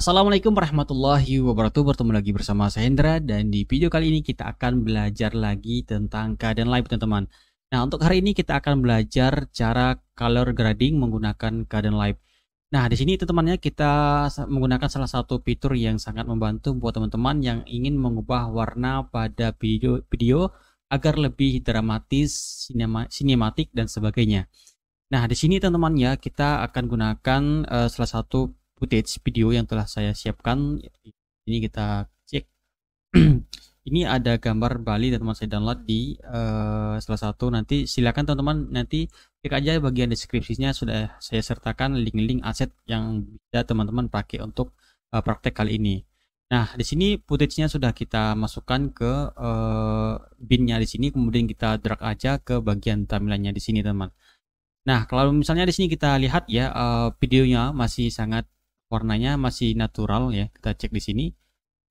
Assalamualaikum warahmatullahi wabarakatuh Bertemu lagi bersama saya Hendra Dan di video kali ini kita akan belajar lagi tentang keadaan live teman-teman Nah untuk hari ini kita akan belajar cara color grading menggunakan keadaan live Nah di sini teman-temannya kita menggunakan salah satu fitur yang sangat membantu buat teman-teman yang ingin mengubah warna pada video, video agar lebih dramatis, sinematik dan sebagainya Nah di sini teman-teman ya kita akan gunakan uh, salah satu footage video yang telah saya siapkan ini kita cek ini ada gambar Bali teman-teman saya download di uh, salah satu nanti silakan teman-teman nanti klik aja bagian deskripsinya sudah saya sertakan link-link aset yang bisa teman-teman pakai untuk uh, praktek kali ini nah di sini footage-nya sudah kita masukkan ke uh, binnya di sini kemudian kita drag aja ke bagian tampilannya di sini teman-teman Nah, kalau misalnya di sini kita lihat ya, uh, videonya masih sangat warnanya masih natural ya kita cek di sini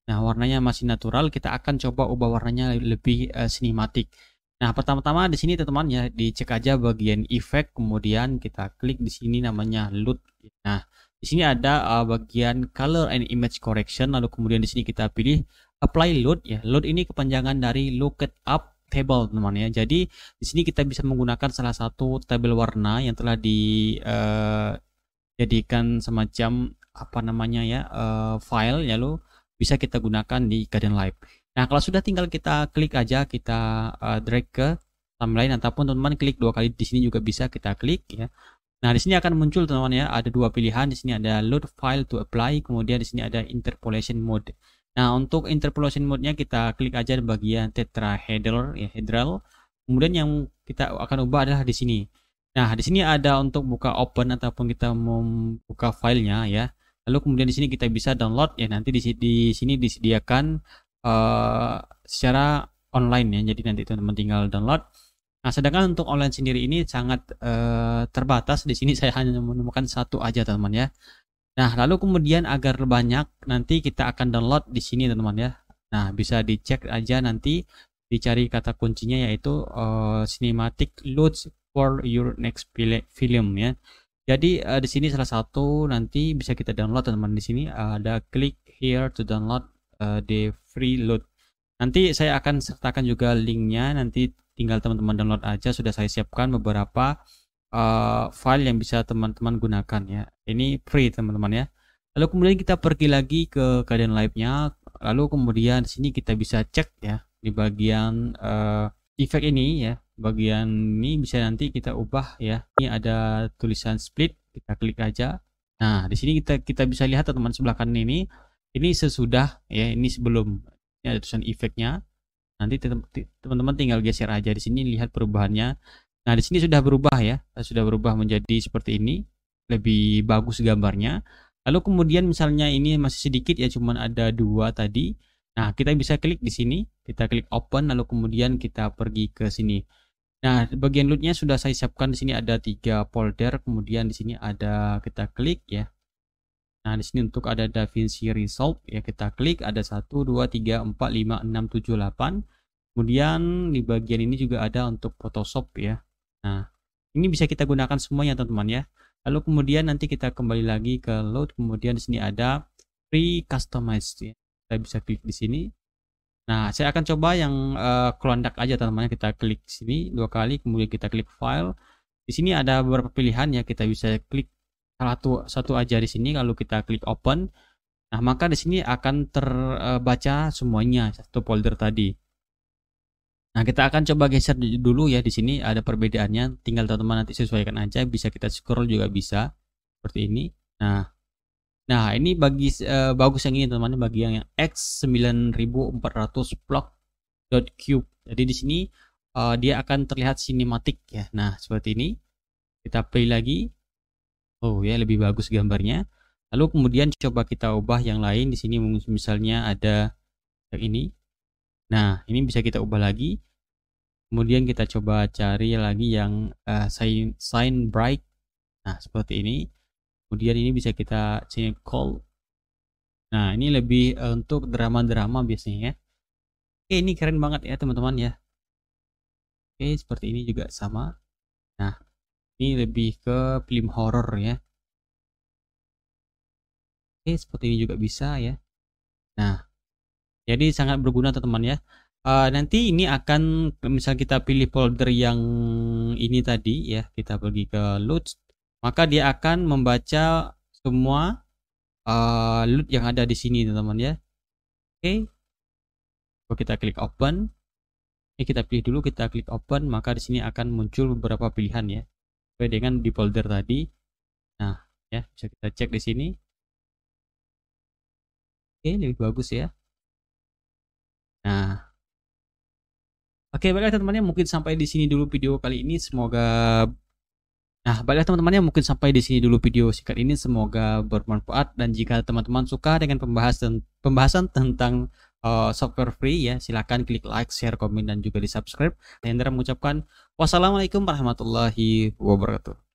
nah warnanya masih natural kita akan coba ubah warnanya lebih uh, sinematik nah pertama-tama di sini teman-teman ya dicek aja bagian effect kemudian kita klik di sini namanya load nah di sini ada uh, bagian color and image correction lalu kemudian di sini kita pilih apply load ya load ini kepanjangan dari lookup up table teman ya. Jadi di sini kita bisa menggunakan salah satu tabel warna yang telah dijadikan eh, uh, semacam apa namanya ya uh, file ya lo bisa kita gunakan di Garden Live. Nah kalau sudah tinggal kita klik aja kita uh, drag ke timeline ataupun teman-teman klik dua kali di sini juga bisa kita klik ya. Nah di sini akan muncul teman-teman ya ada dua pilihan di sini ada load file to apply kemudian di sini ada interpolation mode. Nah untuk interpolation mode-nya kita klik aja di bagian tetrahedral ya hedral. Kemudian yang kita akan ubah adalah di sini. Nah di sini ada untuk buka open ataupun kita membuka filenya ya. Lalu kemudian di sini kita bisa download ya nanti di, di sini disediakan uh, secara online ya. Jadi nanti teman-teman tinggal download. Nah, sedangkan untuk online sendiri ini sangat uh, terbatas. Di sini saya hanya menemukan satu aja teman-teman ya. Nah, lalu kemudian agar banyak nanti kita akan download di sini teman-teman ya. Nah, bisa dicek aja nanti dicari kata kuncinya yaitu uh, cinematic loads for your next film ya. Jadi uh, di sini salah satu nanti bisa kita download teman-teman di sini eh, ada klik here to download uh, the free load. Nanti saya akan sertakan juga linknya nanti tinggal teman-teman download aja sudah saya siapkan beberapa uh, file yang bisa teman-teman gunakan ya. Ini free teman-teman ya. Lalu kemudian kita pergi lagi ke keadaan live-nya lalu kemudian di sini kita bisa cek ya di bagian uh, Efek ini ya bagian ini bisa nanti kita ubah ya ini ada tulisan split kita klik aja nah di sini kita kita bisa lihat teman sebelah kanan ini ini sesudah ya ini sebelum ini ada tulisan efeknya nanti teman-teman tinggal geser aja di sini lihat perubahannya nah di sini sudah berubah ya sudah berubah menjadi seperti ini lebih bagus gambarnya lalu kemudian misalnya ini masih sedikit ya cuman ada dua tadi Nah, kita bisa klik di sini, kita klik open lalu kemudian kita pergi ke sini. Nah, bagian lootnya sudah saya siapkan di sini ada tiga folder, kemudian di sini ada kita klik ya. Nah, di sini untuk ada DaVinci Resolve ya kita klik ada 1 2 3 4 5 6 7 8. Kemudian di bagian ini juga ada untuk Photoshop ya. Nah, ini bisa kita gunakan semuanya teman-teman ya. Lalu kemudian nanti kita kembali lagi ke load, kemudian di sini ada pre customized ya kita bisa klik di sini nah saya akan coba yang uh, eh, kelandak aja teman-teman kita klik sini dua kali kemudian kita klik file di sini ada beberapa pilihan ya kita bisa klik salah satu satu aja di sini lalu kita klik open nah maka di sini akan terbaca semuanya satu folder tadi Nah, kita akan coba geser dulu ya di sini ada perbedaannya. Tinggal teman-teman nanti sesuaikan aja, bisa kita scroll juga bisa seperti ini. Nah, Nah, ini bagi uh, bagus yang ini teman-teman bagi yang, yang X9400block.cube. Jadi di sini uh, dia akan terlihat sinematik ya. Nah, seperti ini. Kita play lagi. Oh ya, lebih bagus gambarnya. Lalu kemudian coba kita ubah yang lain di sini misalnya ada yang ini. Nah, ini bisa kita ubah lagi. Kemudian kita coba cari lagi yang uh, eh, sign sign bright. Nah, seperti ini kemudian ini bisa kita call nah ini lebih eh, untuk drama-drama biasanya ya oke ini keren banget ya teman-teman ya oke seperti ini juga sama nah ini lebih ke film horor ya oke seperti ini juga bisa ya nah jadi sangat berguna teman-teman ya uh, nanti ini akan misal kita pilih folder yang ini tadi ya kita pergi ke load maka dia akan membaca semua uh, eh, loot yang ada di sini teman-teman ya oke okay. kita klik open ini kita pilih dulu kita klik open maka di sini akan muncul beberapa pilihan ya sesuai dengan di folder tadi nah ya bisa kita cek di sini oke okay, lebih bagus ya nah Oke, baiklah teman-teman, ya. mungkin sampai di sini dulu video kali ini. Semoga Nah, baiklah teman-teman yang mungkin sampai di sini dulu video singkat ini. Semoga bermanfaat dan jika teman-teman suka dengan pembahasan pembahasan tentang uh, software free ya, silakan klik like, share, komen dan juga di-subscribe. Hendra mengucapkan wassalamualaikum warahmatullahi wabarakatuh.